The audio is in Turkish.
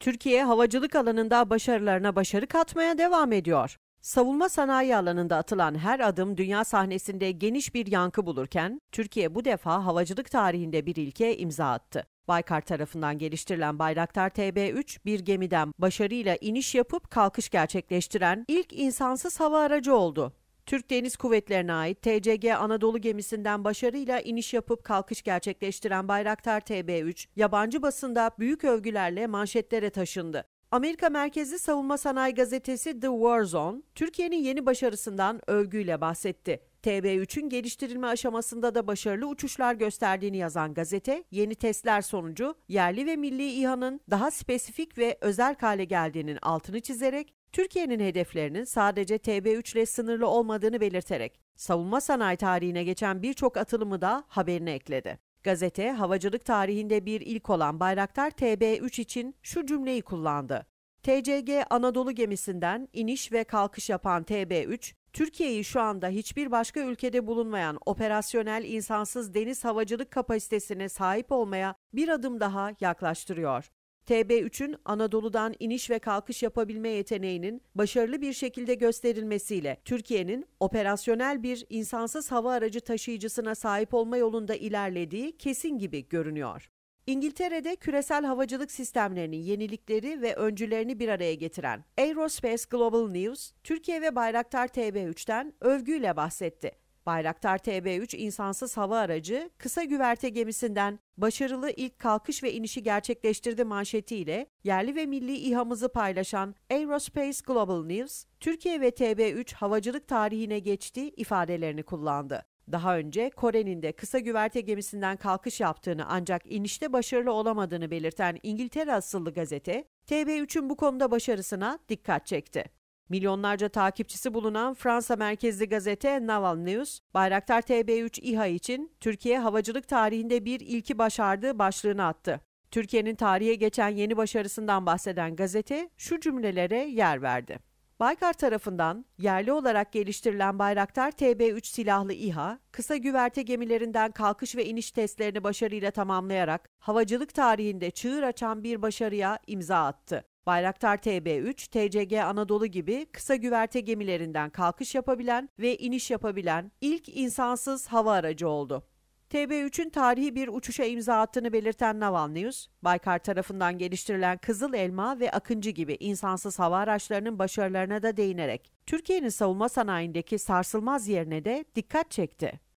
Türkiye havacılık alanında başarılarına başarı katmaya devam ediyor. Savunma sanayi alanında atılan her adım dünya sahnesinde geniş bir yankı bulurken Türkiye bu defa havacılık tarihinde bir ilke imza attı. Baykar tarafından geliştirilen Bayraktar TB3 bir gemiden başarıyla iniş yapıp kalkış gerçekleştiren ilk insansız hava aracı oldu. Türk Deniz Kuvvetlerine ait TCG Anadolu gemisinden başarıyla iniş yapıp kalkış gerçekleştiren Bayraktar TB3, yabancı basında büyük övgülerle manşetlere taşındı. Amerika merkezli savunma sanayi gazetesi The War Zone, Türkiye'nin yeni başarısından övgüyle bahsetti. TB3'ün geliştirilme aşamasında da başarılı uçuşlar gösterdiğini yazan gazete, yeni testler sonucu yerli ve milli İHA'nın daha spesifik ve özel hale geldiğinin altını çizerek Türkiye'nin hedeflerinin sadece TB3 ile sınırlı olmadığını belirterek savunma sanayi tarihine geçen birçok atılımı da haberine ekledi. Gazete, havacılık tarihinde bir ilk olan Bayraktar TB3 için şu cümleyi kullandı. TCG Anadolu gemisinden iniş ve kalkış yapan TB3, Türkiye'yi şu anda hiçbir başka ülkede bulunmayan operasyonel insansız deniz havacılık kapasitesine sahip olmaya bir adım daha yaklaştırıyor. TB3'ün Anadolu'dan iniş ve kalkış yapabilme yeteneğinin başarılı bir şekilde gösterilmesiyle Türkiye'nin operasyonel bir insansız hava aracı taşıyıcısına sahip olma yolunda ilerlediği kesin gibi görünüyor. İngiltere'de küresel havacılık sistemlerinin yenilikleri ve öncülerini bir araya getiren Aerospace Global News, Türkiye ve Bayraktar TB3'ten övgüyle bahsetti. Bayraktar TB3 insansız hava aracı kısa güverte gemisinden başarılı ilk kalkış ve inişi gerçekleştirdi manşetiyle yerli ve milli İHA'mızı paylaşan Aerospace Global News, Türkiye ve TB3 havacılık tarihine geçti ifadelerini kullandı. Daha önce Kore'nin de kısa güverte gemisinden kalkış yaptığını ancak inişte başarılı olamadığını belirten İngiltere asıllı gazete, TB3'ün bu konuda başarısına dikkat çekti. Milyonlarca takipçisi bulunan Fransa merkezli gazete Naval News, Bayraktar TB3 İHA için Türkiye havacılık tarihinde bir ilki başardığı başlığını attı. Türkiye'nin tarihe geçen yeni başarısından bahseden gazete şu cümlelere yer verdi. Baykar tarafından yerli olarak geliştirilen Bayraktar TB3 silahlı İHA, kısa güverte gemilerinden kalkış ve iniş testlerini başarıyla tamamlayarak havacılık tarihinde çığır açan bir başarıya imza attı. Bayraktar TB3, TCG Anadolu gibi kısa güverte gemilerinden kalkış yapabilen ve iniş yapabilen ilk insansız hava aracı oldu. TB3'ün tarihi bir uçuşa imza attığını belirten Naval News, Baykar tarafından geliştirilen Kızıl Elma ve Akıncı gibi insansız hava araçlarının başarılarına da değinerek Türkiye'nin savunma sanayindeki sarsılmaz yerine de dikkat çekti.